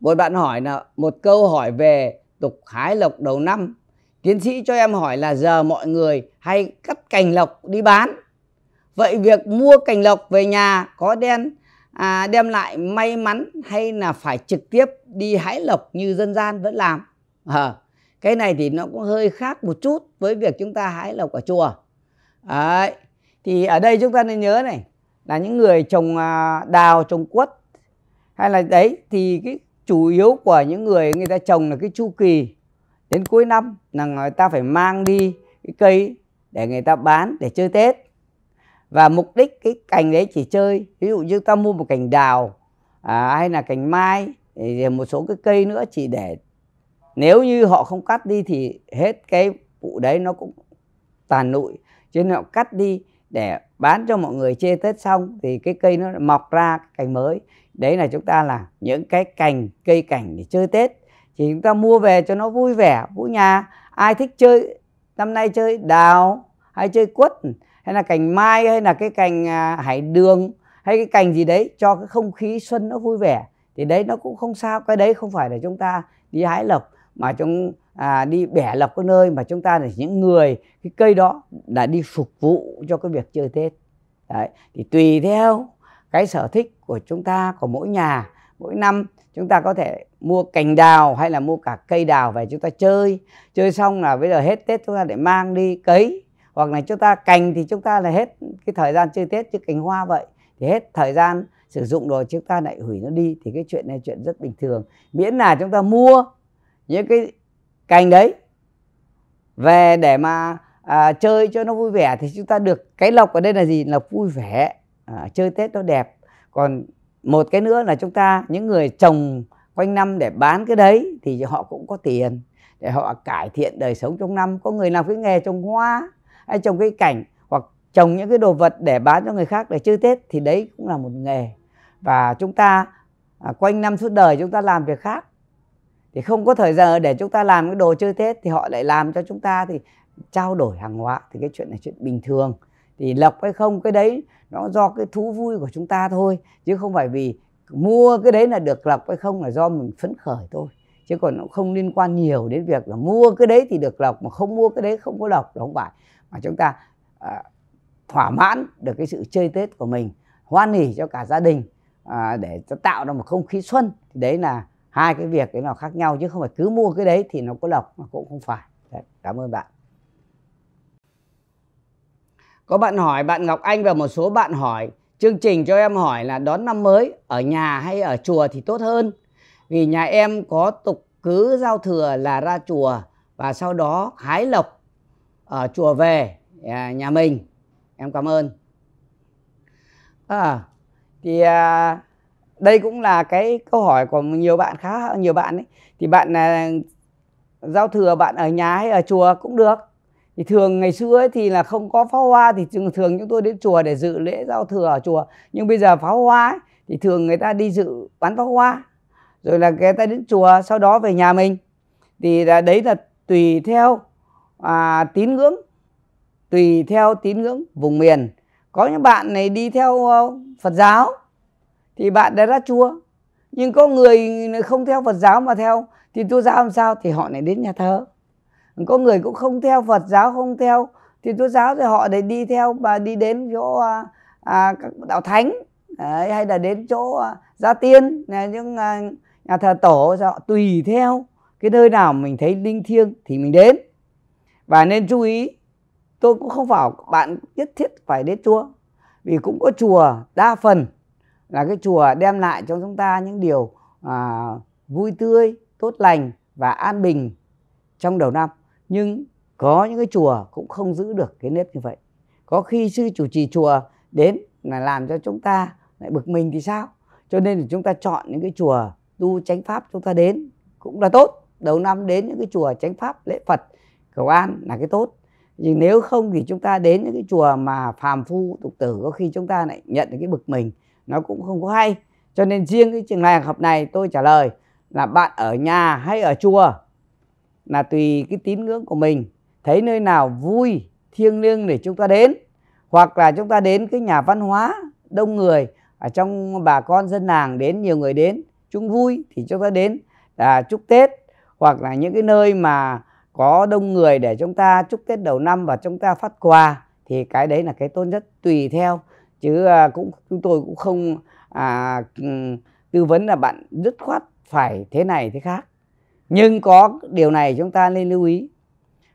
một bạn hỏi là một câu hỏi về tục hái lộc đầu năm tiến sĩ cho em hỏi là giờ mọi người hay cắt cành lộc đi bán vậy việc mua cành lộc về nhà có đen à, đem lại may mắn hay là phải trực tiếp đi hái lộc như dân gian vẫn làm à, cái này thì nó cũng hơi khác một chút với việc chúng ta hái lộc ở chùa Đấy. thì ở đây chúng ta nên nhớ này là những người trồng à, đào trồng quất hay là đấy thì cái chủ yếu của những người người ta trồng là cái chu kỳ đến cuối năm là người ta phải mang đi cái cây để người ta bán để chơi Tết. Và mục đích cái cành đấy chỉ chơi, ví dụ như ta mua một cành đào à, hay là cành mai thì một số cái cây nữa chỉ để nếu như họ không cắt đi thì hết cái vụ đấy nó cũng tàn lụi cho nên họ cắt đi để bán cho mọi người chê tết xong thì cái cây nó mọc ra cành mới đấy là chúng ta là những cái cành cây cảnh để chơi tết thì chúng ta mua về cho nó vui vẻ vui nhà ai thích chơi năm nay chơi đào hay chơi quất hay là cành mai hay là cái cành à, hải đường hay cái cành gì đấy cho cái không khí xuân nó vui vẻ thì đấy nó cũng không sao cái đấy không phải là chúng ta đi hái lộc mà chúng à, đi bẻ lọc cái nơi mà chúng ta là những người cái cây đó là đi phục vụ cho cái việc chơi tết Đấy. thì tùy theo cái sở thích của chúng ta của mỗi nhà mỗi năm chúng ta có thể mua cành đào hay là mua cả cây đào về chúng ta chơi chơi xong là bây giờ hết tết chúng ta để mang đi cấy hoặc là chúng ta cành thì chúng ta là hết cái thời gian chơi tết chứ cành hoa vậy thì hết thời gian sử dụng rồi chúng ta lại hủy nó đi thì cái chuyện này chuyện rất bình thường miễn là chúng ta mua những cái cái anh đấy về để mà à, chơi cho nó vui vẻ thì chúng ta được cái lộc ở đây là gì là vui vẻ à, chơi tết nó đẹp còn một cái nữa là chúng ta những người trồng quanh năm để bán cái đấy thì họ cũng có tiền để họ cải thiện đời sống trong năm có người làm cái nghề trồng hoa hay trồng cây cảnh hoặc trồng những cái đồ vật để bán cho người khác để chơi tết thì đấy cũng là một nghề và chúng ta à, quanh năm suốt đời chúng ta làm việc khác thì không có thời giờ để chúng ta làm cái đồ chơi tết thì họ lại làm cho chúng ta thì trao đổi hàng hóa thì cái chuyện này chuyện bình thường thì lộc hay không cái đấy nó do cái thú vui của chúng ta thôi chứ không phải vì mua cái đấy là được lộc hay không là do mình phấn khởi thôi chứ còn nó không liên quan nhiều đến việc là mua cái đấy thì được lộc mà không mua cái đấy không có lộc là không phải mà chúng ta à, thỏa mãn được cái sự chơi tết của mình hoan hỉ cho cả gia đình à, để tạo ra một không khí xuân thì đấy là hai cái việc cái nào khác nhau chứ không phải cứ mua cái đấy thì nó có lộc mà cũng không phải đấy, cảm ơn bạn có bạn hỏi bạn Ngọc Anh và một số bạn hỏi chương trình cho em hỏi là đón năm mới ở nhà hay ở chùa thì tốt hơn vì nhà em có tục cứ giao thừa là ra chùa và sau đó hái lộc ở chùa về à, nhà mình em cảm ơn à, thì à, đây cũng là cái câu hỏi của nhiều bạn khá nhiều bạn ấy thì bạn là giao thừa bạn ở nhà hay ở chùa cũng được thì thường ngày xưa ấy thì là không có pháo hoa thì thường thường chúng tôi đến chùa để dự lễ giao thừa ở chùa nhưng bây giờ pháo hoa ấy, thì thường người ta đi dự bắn pháo hoa rồi là người ta đến chùa sau đó về nhà mình thì đấy là tùy theo à, tín ngưỡng tùy theo tín ngưỡng vùng miền có những bạn này đi theo ờ, Phật giáo thì bạn đã ra chùa nhưng có người không theo phật giáo mà theo thì tôi giáo làm sao thì họ lại đến nhà thờ có người cũng không theo phật giáo không theo thì tôi giáo thì họ để đi theo và đi đến chỗ à, à, các đạo thánh đấy, hay là đến chỗ à, gia tiên này, những à, nhà thờ tổ thì họ tùy theo cái nơi nào mình thấy linh thiêng thì mình đến và nên chú ý tôi cũng không bảo bạn nhất thiết phải đến chùa vì cũng có chùa đa phần là cái chùa đem lại cho chúng ta những điều à, vui tươi tốt lành và an bình trong đầu năm nhưng có những cái chùa cũng không giữ được cái nếp như vậy có khi sư chủ trì chùa đến là làm cho chúng ta lại bực mình thì sao cho nên thì chúng ta chọn những cái chùa tu chánh pháp chúng ta đến cũng là tốt đầu năm đến những cái chùa chánh pháp lễ phật cầu an là cái tốt nhưng nếu không thì chúng ta đến những cái chùa mà phàm phu tục tử có khi chúng ta lại nhận được cái bực mình nó cũng không có hay cho nên riêng cái trường này hợp này tôi trả lời là bạn ở nhà hay ở chùa là tùy cái tín ngưỡng của mình thấy nơi nào vui thiêng liêng để chúng ta đến hoặc là chúng ta đến cái nhà văn hóa đông người ở trong bà con dân làng đến nhiều người đến chúng vui thì chúng ta đến à, chúc tết hoặc là những cái nơi mà có đông người để chúng ta chúc tết đầu năm và chúng ta phát quà thì cái đấy là cái tốt nhất tùy theo chứ à, cũng chúng tôi cũng không à, ừ, tư vấn là bạn dứt khoát phải thế này thế khác nhưng có điều này chúng ta nên lưu ý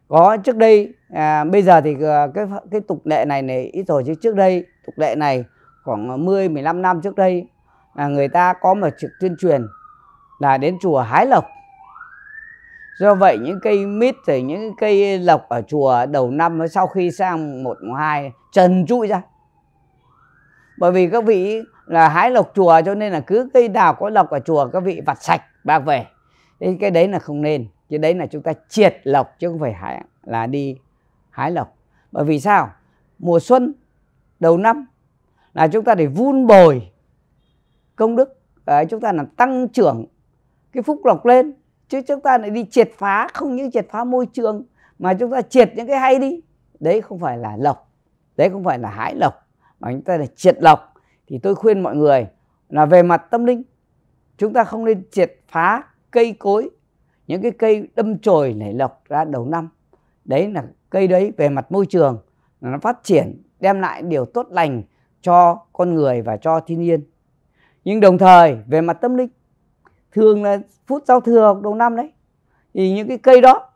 có trước đây à, bây giờ thì à, cái cái tục lệ này này ít rồi chứ trước đây tục lệ này khoảng 10 15 năm trước đây là người ta có một trực tuyên truyền là đến chùa hái lộc do vậy những cây mít thì những cây lộc ở chùa đầu năm sau khi sang một hai trần trụi ra bởi vì các vị là hái lộc chùa cho nên là cứ cây đào có lộc ở chùa các vị vặt sạch bạc về thế cái đấy là không nên chứ đấy là chúng ta triệt lộc chứ không phải hái là đi hái lộc bởi vì sao mùa xuân đầu năm là chúng ta để vun bồi công đức đấy, chúng ta làm tăng trưởng cái phúc lộc lên chứ chúng ta lại đi triệt phá không những triệt phá môi trường mà chúng ta triệt những cái hay đi đấy không phải là lộc đấy không phải là hái lộc và chúng ta để triệt lọc thì tôi khuyên mọi người là về mặt tâm linh chúng ta không nên triệt phá cây cối những cái cây đâm chồi nảy lọc ra đầu năm đấy là cây đấy về mặt môi trường nó phát triển đem lại điều tốt lành cho con người và cho thiên nhiên nhưng đồng thời về mặt tâm linh thường là phút giao thừa đầu năm đấy thì những cái cây đó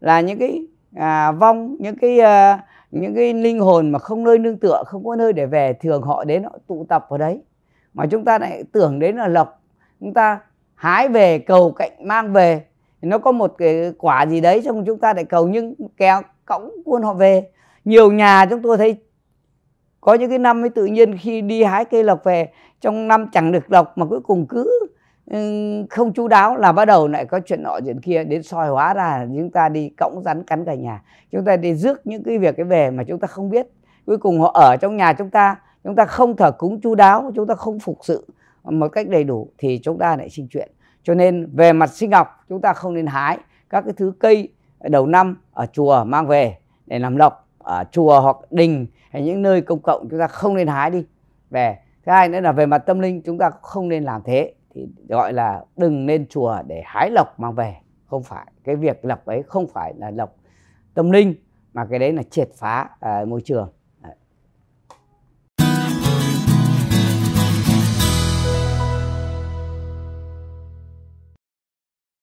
là những cái à, vong những cái à, những cái linh hồn mà không nơi nương tựa không có nơi để về thường họ đến họ tụ tập ở đấy mà chúng ta lại tưởng đến là lộc chúng ta hái về cầu cạnh mang về nó có một cái quả gì đấy trong chúng ta lại cầu nhưng kéo cõng cuôn họ về nhiều nhà chúng tôi thấy có những cái năm ấy tự nhiên khi đi hái cây lộc về trong năm chẳng được lộc mà cuối cùng cứ không chú đáo là bắt đầu lại có chuyện nọ chuyện kia đến soi hóa ra là chúng ta đi cõng rắn cắn cả nhà chúng ta đi rước những cái việc cái về mà chúng ta không biết cuối cùng họ ở trong nhà chúng ta chúng ta không thờ cúng chú đáo chúng ta không phục sự một cách đầy đủ thì chúng ta lại sinh chuyện cho nên về mặt sinh học chúng ta không nên hái các cái thứ cây đầu năm ở chùa mang về để làm lộc ở chùa hoặc đình hay những nơi công cộng chúng ta không nên hái đi về thứ hai nữa là về mặt tâm linh chúng ta không nên làm thế thì gọi là đừng nên chùa để hái lộc mang về không phải cái việc lộc ấy không phải là lộc tâm linh mà cái đấy là triệt phá à, môi trường